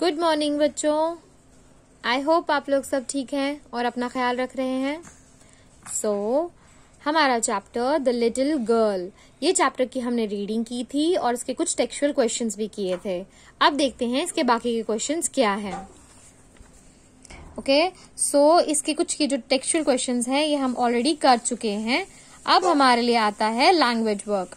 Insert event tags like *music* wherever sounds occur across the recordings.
Good morning बच्चों I hope आप लोग सब ठीक हैं और अपना ख्याल रख रहे हैं सो so, हमारा चैप्टर द लिटिल गर्ल ये चैप्टर की हमने रीडिंग की थी और इसके कुछ टेक्सुअल क्वेश्चन भी किए थे अब देखते हैं इसके बाकी के क्वेश्चन क्या है ओके okay, सो so, इसके कुछ के जो टेक्सुअल क्वेश्चन हैं ये हम ऑलरेडी कर चुके हैं अब हमारे लिए आता है language work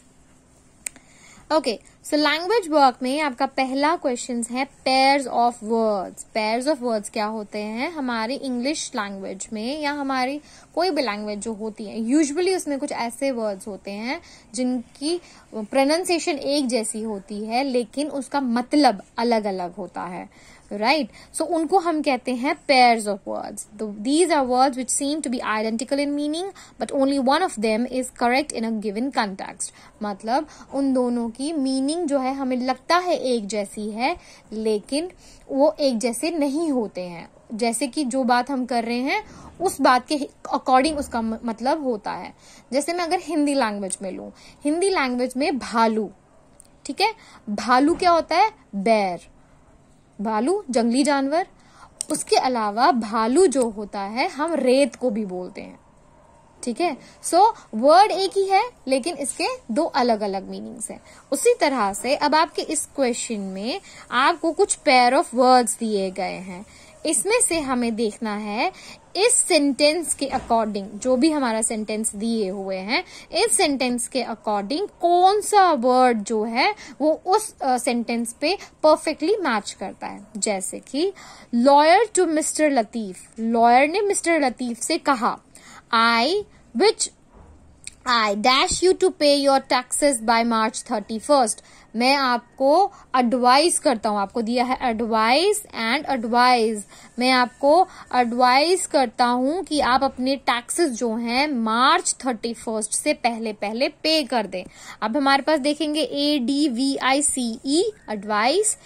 okay okay, so language work में आपका पहला क्वेश्चन है pairs of words pairs of words क्या होते हैं हमारी इंग्लिश लैंग्वेज में या हमारी कोई भी लैंग्वेज जो होती है यूजली उसमें कुछ ऐसे वर्ड्स होते हैं जिनकी प्रोनाउंसिएशन एक जैसी होती है लेकिन उसका मतलब अलग अलग होता है राइट right? सो so, उनको हम कहते हैं pair of words these are words which seem to be identical in meaning but only one of them is correct in a given context मतलब उन दोनों की मीनिंग जो है हमें लगता है एक जैसी है लेकिन वो एक जैसे नहीं होते हैं जैसे कि जो बात हम कर रहे हैं उस बात के अकॉर्डिंग उसका मतलब होता है जैसे मैं अगर हिंदी लैंग्वेज में लू हिंदी लैंग्वेज में भालू ठीक है भालू क्या होता है बैर भालू जंगली जानवर उसके अलावा भालू जो होता है हम रेत को भी बोलते हैं ठीक है सो वर्ड एक ही है लेकिन इसके दो अलग अलग मीनिंग्स हैं उसी तरह से अब आपके इस क्वेश्चन में आपको कुछ पेयर ऑफ वर्ड्स दिए गए हैं इसमें से हमें देखना है इस सेंटेंस के अकॉर्डिंग जो भी हमारा सेंटेंस दिए हुए हैं इस सेंटेंस के अकॉर्डिंग कौन सा वर्ड जो है वो उस सेंटेंस पे परफेक्टली मैच करता है जैसे कि lawyer to Mister Latif lawyer ने मिस्टर लतीफ से कहा I which I dash you to pay your taxes by March thirty first मैं आपको एडवाइस करता हूँ आपको दिया है एडवाइस एंड एडवाइस मैं आपको एडवाइस करता हूँ कि आप अपने टैक्सेस जो हैं मार्च थर्टी फर्स्ट से पहले पहले पे कर दें अब हमारे पास देखेंगे A D V I C E advice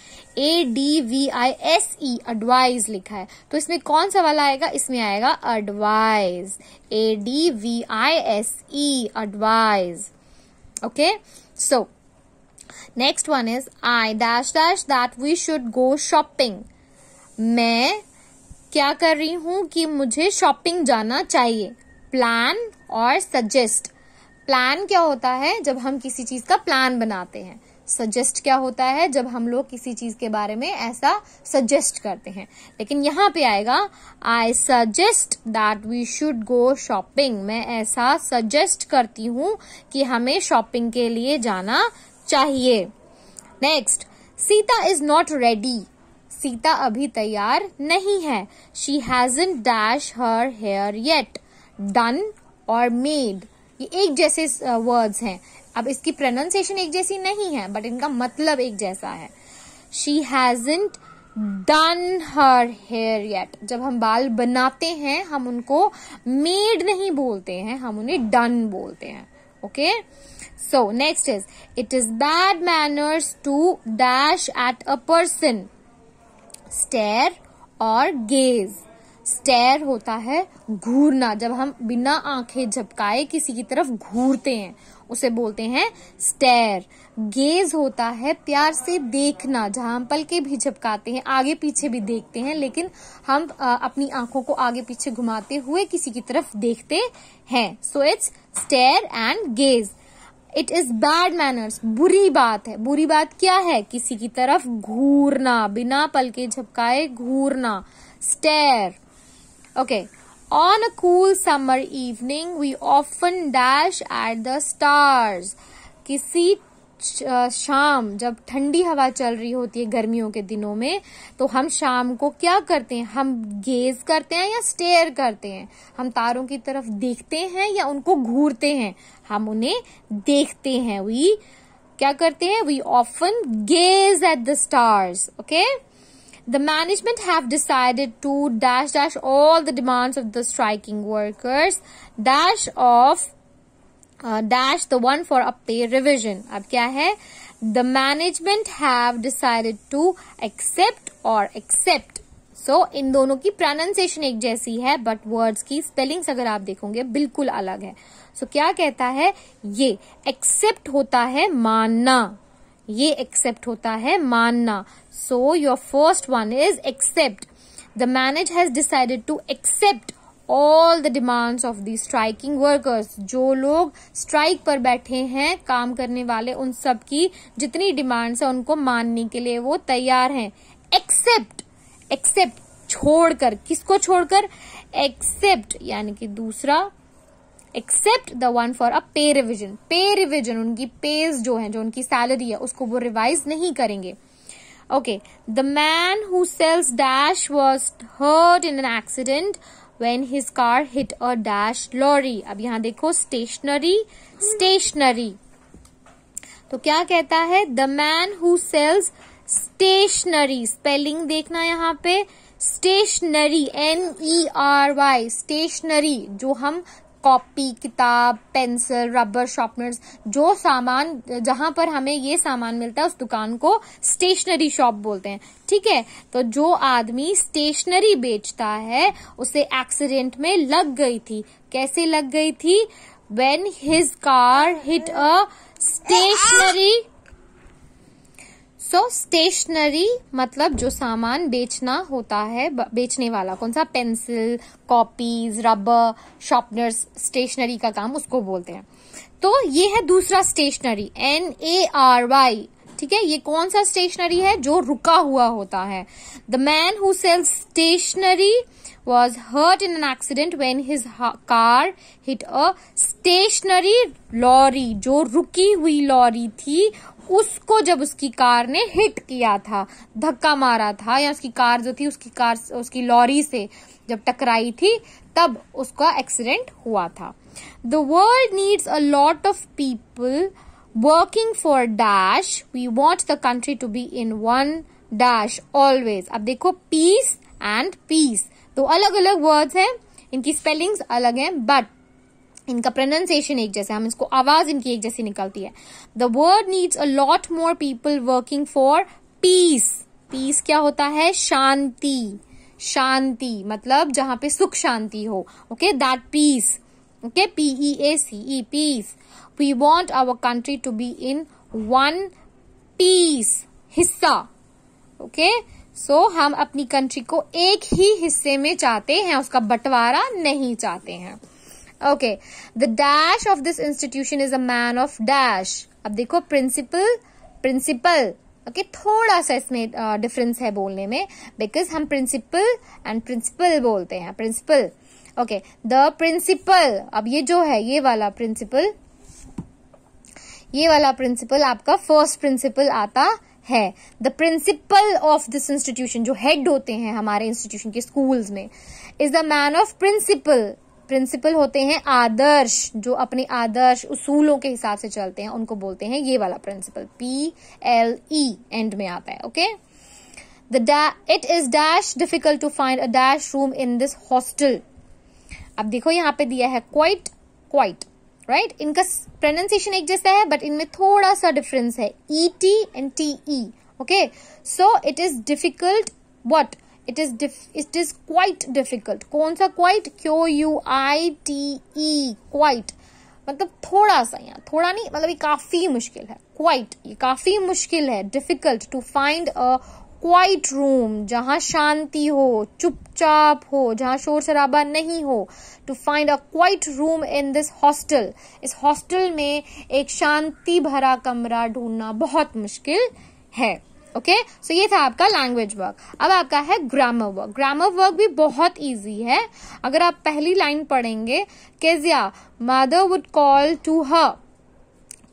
A D V I S E advise लिखा है तो इसमें कौन सा वाला आएगा इसमें आएगा advise A D V I S E advise okay so next one is I dash dash that we should go shopping मैं क्या कर रही हूँ कि मुझे शॉपिंग जाना चाहिए प्लान और सजेस्ट प्लान क्या होता है जब हम किसी चीज का प्लान बनाते हैं सजेस्ट क्या होता है जब हम लोग किसी चीज के बारे में ऐसा सजेस्ट करते हैं लेकिन यहाँ पे आएगा I suggest that we should go shopping मैं ऐसा सजेस्ट करती हूँ कि हमें शॉपिंग के लिए जाना चाहिए next Sita is not ready Sita अभी तैयार नहीं है she in dash her hair yet done और मेड ये एक जैसे वर्ड्स uh, हैं अब इसकी प्रोनाउंसिएशन एक जैसी नहीं है बट इनका मतलब एक जैसा है she in done her hair yet जब हम बाल बनाते हैं हम उनको मेड नहीं बोलते हैं हम उन्हें डन बोलते हैं okay okay? So next is it is bad manners to dash at a person. Stare और गेज स्टेर होता है घूरना जब हम बिना आंखें झपकाए किसी की तरफ घूरते हैं उसे बोलते हैं स्टेर गेज होता है प्यार से देखना जहां हम पल के भी झपकाते हैं आगे पीछे भी देखते हैं लेकिन हम आ, अपनी आंखों को आगे पीछे घुमाते हुए किसी की तरफ देखते हैं so it's stare and gaze it is bad manners बुरी बात है बुरी बात क्या है किसी की तरफ घूरना बिना पल के झपकाए घूरना stare okay on a cool summer evening we often dash at the stars किसी शाम जब ठंडी हवा चल रही होती है गर्मियों के दिनों में तो हम शाम को क्या करते हैं हम गेज करते हैं या स्टेयर करते हैं हम तारों की तरफ देखते हैं या उनको घूरते हैं हम उन्हें देखते हैं वी क्या करते हैं we often gaze at the stars okay the management have decided to dash dash all the demands of the striking workers dash of dash the one for up revision अब क्या है the management have decided to accept और accept so इन दोनों की pronunciation एक जैसी है बट वर्ड्स की स्पेलिंग्स अगर आप देखोगे बिल्कुल अलग है सो so, क्या कहता है ये एक्सेप्ट होता है मानना ये एक्सेप्ट होता है मानना so your first one is accept the manage has decided to accept all the demands of the striking workers जो लोग स्ट्राइक पर बैठे हैं काम करने वाले उन सब की जितनी डिमांड्स है उनको मानने के लिए वो तैयार हैं एक्सेप्ट एक्सेप्ट छोड़कर किसको छोड़कर एक्सेप्ट यानी कि दूसरा accept the one for a pay revision पे रिविजन उनकी पेज जो है जो उनकी सैलरी है उसको वो रिवाइज नहीं करेंगे okay the man who sells dash was hurt in an accident when his car hit a dash lorry अब यहाँ देखो stationary stationary तो क्या कहता है the man who sells stationery spelling देखना यहाँ पे stationery N E R Y stationery जो हम कॉपी किताब पेंसिल रबर शॉर्पनर्स जो सामान जहां पर हमें ये सामान मिलता है उस दुकान को स्टेशनरी शॉप बोलते हैं ठीक है तो जो आदमी स्टेशनरी बेचता है उसे एक्सीडेंट में लग गई थी कैसे लग गई थी when his car hit a stationary so so, stationery मतलब जो सामान बेचना होता है बेचने वाला कौन सा pencil copies rubber sharpeners stationery का काम उसको बोलते हैं तो ये है दूसरा stationary N A R Y ठीक है ये कौन सा स्टेशनरी है जो रुका हुआ होता है the man who sells stationery was hurt in an accident when his car hit a stationary lorry जो रुकी हुई लॉरी थी उसको जब उसकी कार ने हिट किया था धक्का मारा था या उसकी कार जो थी उसकी कार उसकी लॉरी से जब टकराई थी तब उसका एक्सीडेंट हुआ था the world needs a lot of people working for dash we want the country to be in one dash always अब देखो पीस एंड पीस तो अलग अलग वर्ड्स हैं इनकी स्पेलिंग्स अलग हैं बट इनका प्रोनाउंसिएशन एक जैसा हम इसको आवाज इनकी एक जैसी निकलती है the word needs a lot more people working for peace peace क्या होता है शांति शांति मतलब जहां पे सुख शांति हो okay that peace okay P E A C E piece we want our country to be in one piece हिस्सा ओके सो हम अपनी कंट्री को एक ही हिस्से में चाहते हैं उसका बंटवारा नहीं चाहते हैं okay the dash of this institution is a man of dash अब देखो प्रिंसिपल प्रिंसिपल ओके थोड़ा सा इसमें डिफरेंस है बोलने में बिकॉज हम प्रिंसिपल एंड प्रिंसिपल बोलते हैं प्रिंसिपल ओके द प्रिंसिपल अब ये जो है ये वाला प्रिंसिपल ये वाला प्रिंसिपल आपका फर्स्ट प्रिंसिपल आता है the principal of this institution जो हेड होते हैं हमारे इंस्टीट्यूशन के स्कूल्स में is the man of principle principle होते हैं आदर्श जो अपने आदर्श उसूलों के हिसाब से चलते हैं उनको बोलते हैं ये वाला principle P L E end में आता है okay the it is dash difficult to find a dash room in this hostel अब देखो यहां पे दिया है क्वाइट क्वाइट राइट इनका प्रोनाउंसिएशन एक जैसा है बट इनमें थोड़ा सा डिफरेंस है E T and T E okay so it is difficult what it is it is quite difficult कौन सा quite Q U I T E quite मतलब थोड़ा सा यहाँ थोड़ा नहीं मतलब ये काफी मुश्किल है क्वाइट ये काफी मुश्किल है difficult to find a quiet room जहां शांति हो चुपचाप हो जहां शोर शराबा नहीं हो to find a quiet room in this hostel इस हॉस्टल में एक शांति भरा कमरा ढूंढना बहुत मुश्किल है ओके okay? सो so, ये था आपका लैंग्वेज वर्क अब आपका है ग्रामर वर्क ग्रामर वर्क भी बहुत इजी है अगर आप पहली लाइन पढ़ेंगे Kezia mother would call to her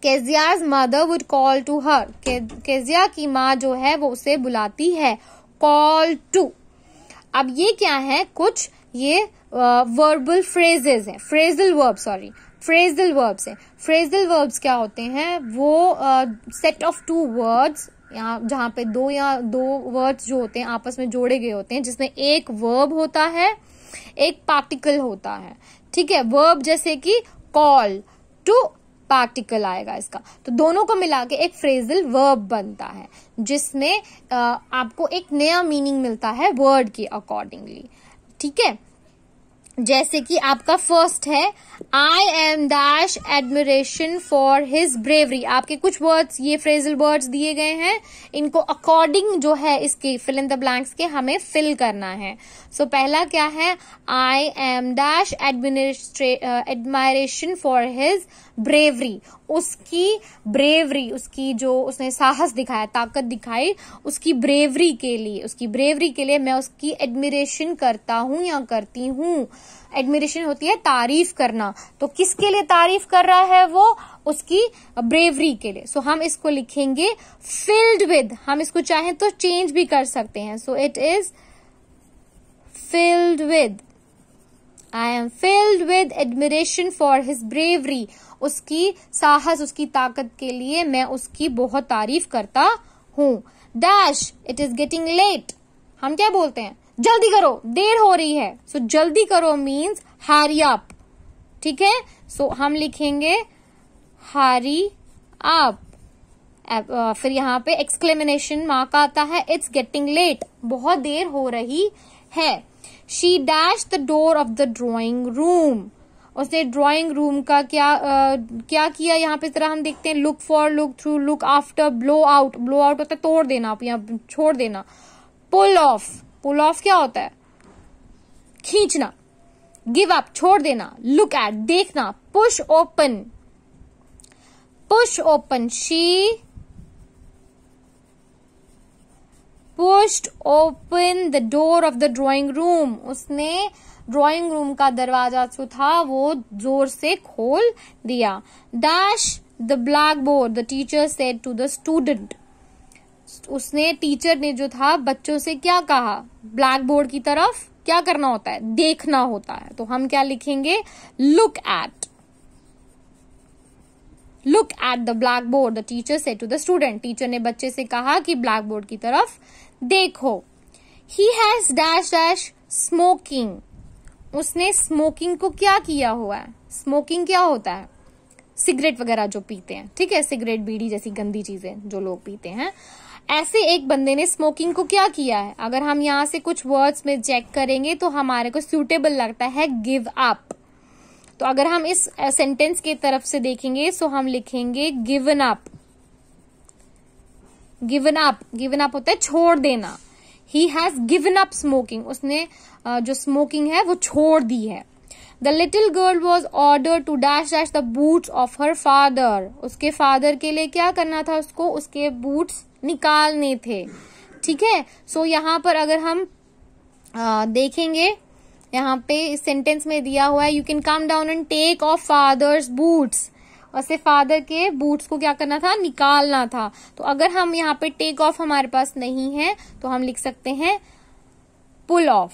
Kezia's mother would call to her Kezia की माँ जो है वो उसे बुलाती है कॉल टू अब ये क्या है कुछ ये वर्बल फ्रेजेज है phrasal verb sorry phrasal verbs है फ्रेजल वर्ब्स क्या होते हैं वो सेट ऑफ टू वर्ड्स यहाँ जहाँ पे दो या दो वर्ड्स जो होते हैं आपस में जोड़े गए होते हैं जिसमें एक वर्ब होता है एक पार्टिकल होता है ठीक है वर्ब जैसे कि कॉल टू पार्टिकल आएगा इसका तो दोनों को मिला के एक फ्रेजल वर्ब बनता है जिसमें आपको एक नया मीनिंग मिलता है वर्ड के अकॉर्डिंगली ठीक है जैसे कि आपका फर्स्ट है I am dash admiration for his bravery आपके कुछ वर्ड्स ये फ्रेजल वर्ड्स दिए गए हैं इनको अकॉर्डिंग जो है इसके फिल इन द ब्लैंक्स के हमें फिल करना है सो so, पहला क्या है I am dash administra admiration for his bravery उसकी ब्रेवरी उसकी जो उसने साहस दिखाया ताकत दिखाई उसकी ब्रेवरी के लिए उसकी ब्रेवरी के लिए मैं उसकी एडमिरेशन करता हूं या करती हूं एडमिरेशन होती है तारीफ करना तो किसके लिए तारीफ कर रहा है वो उसकी ब्रेवरी के लिए सो so, हम इसको लिखेंगे फिल्ड विद हम इसको चाहें तो चेंज भी कर सकते हैं so it is filled with I am filled with admiration for his bravery उसकी साहस उसकी ताकत के लिए मैं उसकी बहुत तारीफ करता हूँ dash it is getting late हम क्या बोलते हैं जल्दी करो देर हो रही है सो so, जल्दी करो मीन्स हारी अप ठीक है सो so, हम लिखेंगे हारी अप फिर यहाँ पे एक्सक्लेमिनेशन मार्क आता है इट्स गेटिंग लेट बहुत देर हो रही है she dash the door of the drawing room उसने ड्रॉइंग रूम का क्या आ, क्या किया यहाँ पे तरह हम देखते हैं look for look through look after blow out blow out होता है तोड़ देना आप यहाँ छोड़ देना पुल ऑफ पुल ऑफ क्या होता है खींचना गिव अप छोड़ देना लुक एट देखना push open push open she pushed open the door of the drawing room उसने ड्रॉइंग रूम का दरवाजा जो था वो जोर से खोल दिया dash the black board the teacher said to the student उसने टीचर ने जो था बच्चों से क्या कहा ब्लैक बोर्ड की तरफ क्या करना होता है देखना होता है तो हम क्या लिखेंगे look at look at the black board the teacher said to the student teacher ने बच्चे से कहा कि ब्लैक बोर्ड की तरफ देखो he has dash dash smoking उसने स्मोकिंग को क्या किया हुआ है स्मोकिंग क्या होता है सिगरेट वगैरह जो पीते हैं ठीक है सिगरेट बीड़ी जैसी गंदी चीजें जो लोग पीते हैं ऐसे एक बंदे ने स्मोकिंग को क्या किया है अगर हम यहां से कुछ वर्ड्स में चेक करेंगे तो हमारे को सूटेबल लगता है गिव अप तो अगर हम इस सेंटेंस की तरफ से देखेंगे सो तो हम लिखेंगे given up given up given up होता है छोड़ देना he has given up smoking उसने जो स्मोकिंग है वो छोड़ दी है the little girl was order to dash dash the boots of her father उसके फादर के लिए क्या करना था उसको उसके बूट्स निकालने थे ठीक है सो so, यहाँ पर अगर हम आ, देखेंगे यहाँ पे इस सेंटेंस में दिया हुआ है you can come down and take off father's boots और से फादर के बूट्स को क्या करना था निकालना था तो अगर हम यहाँ पे टेक ऑफ हमारे पास नहीं है तो हम लिख सकते हैं pull off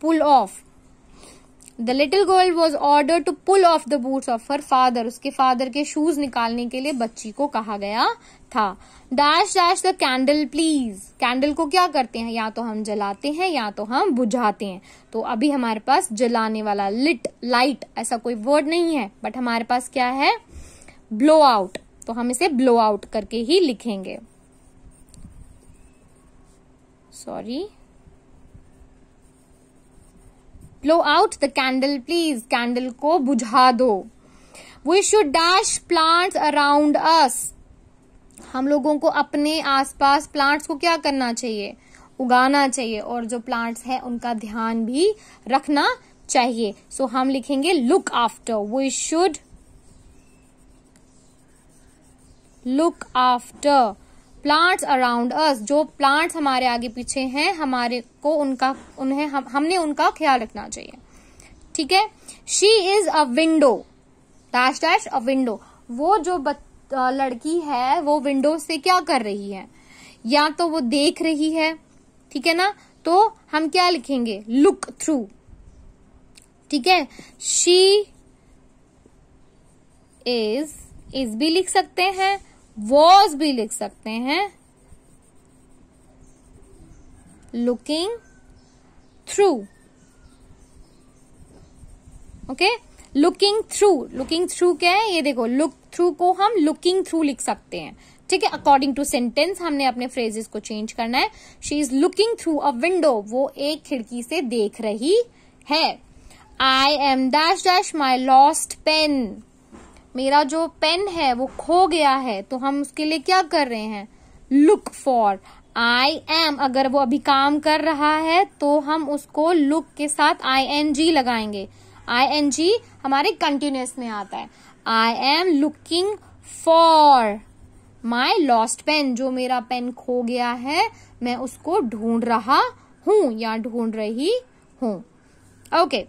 pull off the little girl was order to pull off the boots of her father उसके फादर के शूज निकालने के लिए बच्ची को कहा गया था dash dash the candle please candle को क्या करते हैं या तो हम जलाते हैं या तो हम बुझाते हैं तो अभी हमारे पास जलाने वाला लिट लाइट ऐसा कोई वर्ड नहीं है बट हमारे पास क्या है ब्लो आउट तो हम इसे ब्लो आउट करके ही लिखेंगे sorry blow out the candle please candle को बुझा दो we should dash plant around us हम लोगों को अपने आसपास प्लांट्स को क्या करना चाहिए उगाना चाहिए और जो प्लांट्स हैं उनका ध्यान भी रखना चाहिए सो so, हम लिखेंगे look after we should look after plants around us जो प्लांट्स हमारे आगे पीछे हैं हमारे को उनका उन्हें हम, हमने उनका ख्याल रखना चाहिए ठीक है she is a window dash dash a window वो जो बच लड़की है वो विंडो से क्या कर रही है या तो वो देख रही है ठीक है ना तो हम क्या लिखेंगे लुक थ्रू ठीक है शी इज इज भी लिख सकते हैं वॉज भी लिख सकते हैं looking through okay looking through looking through क्या है ये देखो लुक थ्रू को हम लुकिंग थ्रू लिख सकते हैं ठीक है अकॉर्डिंग टू सेंटेंस हमने अपने फ्रेजेस को चेंज करना है she is looking through a window वो एक खिड़की से देख रही है I am dash dash my lost pen मेरा जो पेन है वो खो गया है तो हम उसके लिए क्या कर रहे हैं लुक फॉर आई एम अगर वो अभी काम कर रहा है तो हम उसको लुक के साथ आई एन जी लगाएंगे आई एन जी हमारे कंटिन्यूस में आता है I am looking for my lost pen जो मेरा पेन खो गया है मैं उसको ढूंढ रहा हूं या ढूंढ रही हूं okay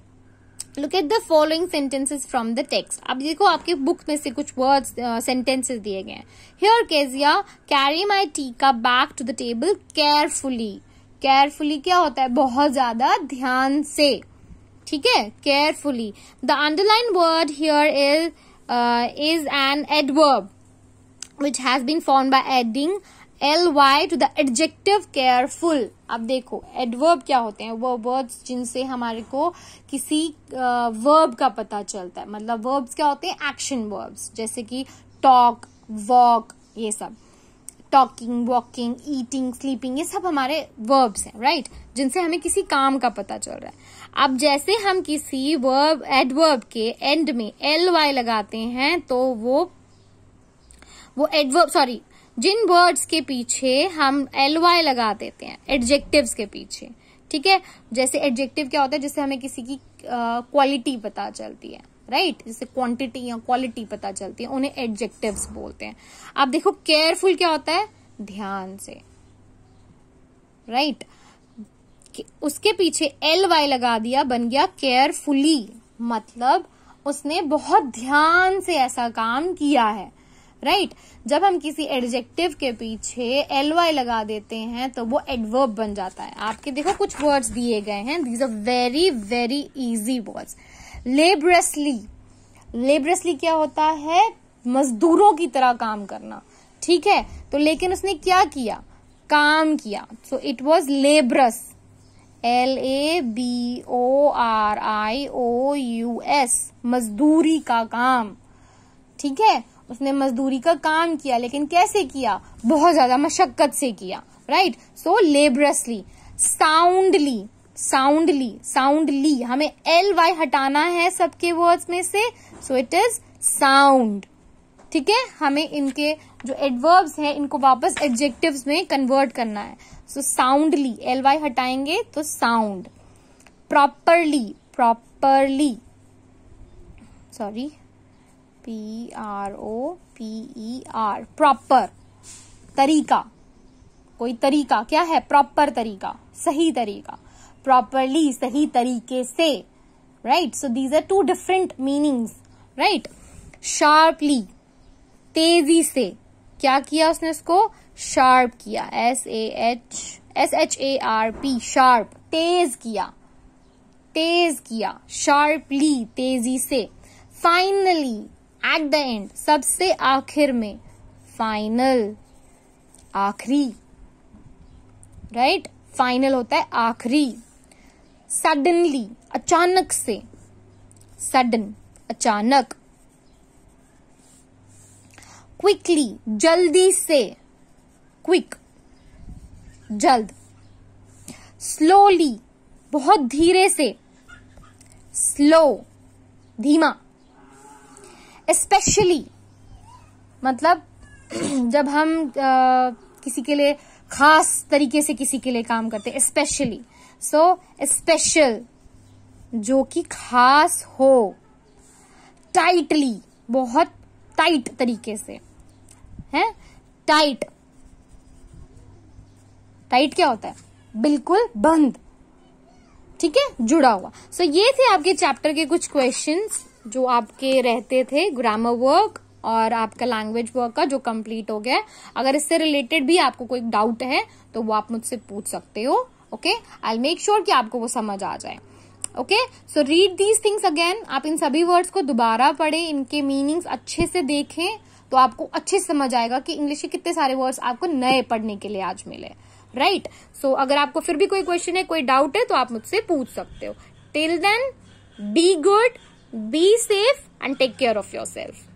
look at the following sentences from the text अब देखो आपके बुक में से कुछ वर्ड्स सेंटेंसेस uh, दिए गए हैं here Kezia carry my tea का back to the table carefully carefully क्या होता है बहुत ज्यादा ध्यान से ठीक है carefully the underline word here is uh, is an adverb which has been formed by adding L Y to the adjective careful अब देखो एडवर्ब क्या होते हैं वो वर्ड्स जिनसे हमारे को किसी वर्ब uh, का पता चलता है मतलब वर्ब्स क्या होते हैं एक्शन वर्ब्स जैसे कि टॉक वॉक ये सब टॉकिंग वॉकिंग ईटिंग स्लीपिंग ये सब हमारे वर्ब्स हैं राइट जिनसे हमें किसी काम का पता चल रहा है अब जैसे हम किसी वर्ब एडवर्ब के एंड में एल वाई लगाते हैं तो वो वो एडवर्ब सॉरी जिन वर्ड्स के पीछे हम एल वाई लगा देते हैं एडजेक्टिव्स के पीछे ठीक है जैसे एडजेक्टिव क्या होता है जिससे हमें किसी की क्वालिटी uh, पता चलती है राइट right? जैसे क्वांटिटी या क्वालिटी पता चलती है उन्हें एडजेक्टिव्स बोलते हैं आप देखो केयरफुल क्या होता है ध्यान से राइट right? उसके पीछे एल वाई लगा दिया बन गया केयरफुली मतलब उसने बहुत ध्यान से ऐसा काम किया है राइट right? जब हम किसी एडजेक्टिव के पीछे एल वाई लगा देते हैं तो वो एडवर्ब बन जाता है आपके देखो कुछ वर्ड्स दिए गए हैं these are very very easy words laboriously laboriously क्या होता है मजदूरों की तरह काम करना ठीक है तो लेकिन उसने क्या किया काम किया so it was laborious L A B O R I O U S मजदूरी का काम ठीक है उसने मजदूरी का काम किया लेकिन कैसे किया बहुत ज्यादा मशक्कत से किया right so laboriously soundly soundly soundly हमें एल वाई हटाना है सबके वर्ड्स में से सो इट इज साउंड ठीक है हमें इनके जो एडवर्ब्स हैं इनको वापस एब्जेक्टिव में कन्वर्ट करना है सो साउंडली एल वाई हटाएंगे तो sound properly properly sorry P R O P R proper तरीका कोई तरीका क्या है प्रॉपर तरीका सही तरीका प्रॉपरली सही तरीके से right so these are two different meanings right sharply तेजी से क्या किया उसने उसको शार्प किया S A H S H A R P sharp तेज किया तेज किया शार्पली तेजी से फाइनली एट द एंड सबसे आखिर में फाइनल आखिरी राइट फाइनल होता है आखिरी सडनली अचानक से सडन अचानक क्विकली जल्दी से क्विक जल्द स्लोली बहुत धीरे से स्लो धीमा स्पेशली मतलब *clears throat* जब हम आ, किसी के लिए खास तरीके से किसी के लिए काम करते स्पेशली सो स्पेशल जो कि खास हो टाइटली बहुत टाइट तरीके से है टाइट टाइट क्या होता है बिल्कुल बंद ठीक है जुड़ा हुआ सो so, ये थे आपके चैप्टर के कुछ क्वेश्चंस जो आपके रहते थे ग्रामर वर्क और आपका लैंग्वेज वर्क का जो कंप्लीट हो गया अगर इससे रिलेटेड भी आपको कोई डाउट है तो वो आप मुझसे पूछ सकते हो ओके आई मेक श्योर कि आपको वो समझ आ जाए okay so read these things again आप इन सभी वर्ड्स को दोबारा पढ़े इनके मीनिंग्स अच्छे से देखें तो आपको अच्छे से समझ आएगा कि इंग्लिश के कितने सारे वर्ड्स आपको नए पढ़ने के लिए आज मिले राइट right? सो so, अगर आपको फिर भी कोई क्वेश्चन है कोई डाउट है तो आप मुझसे पूछ सकते हो till then be good be safe and take care of your self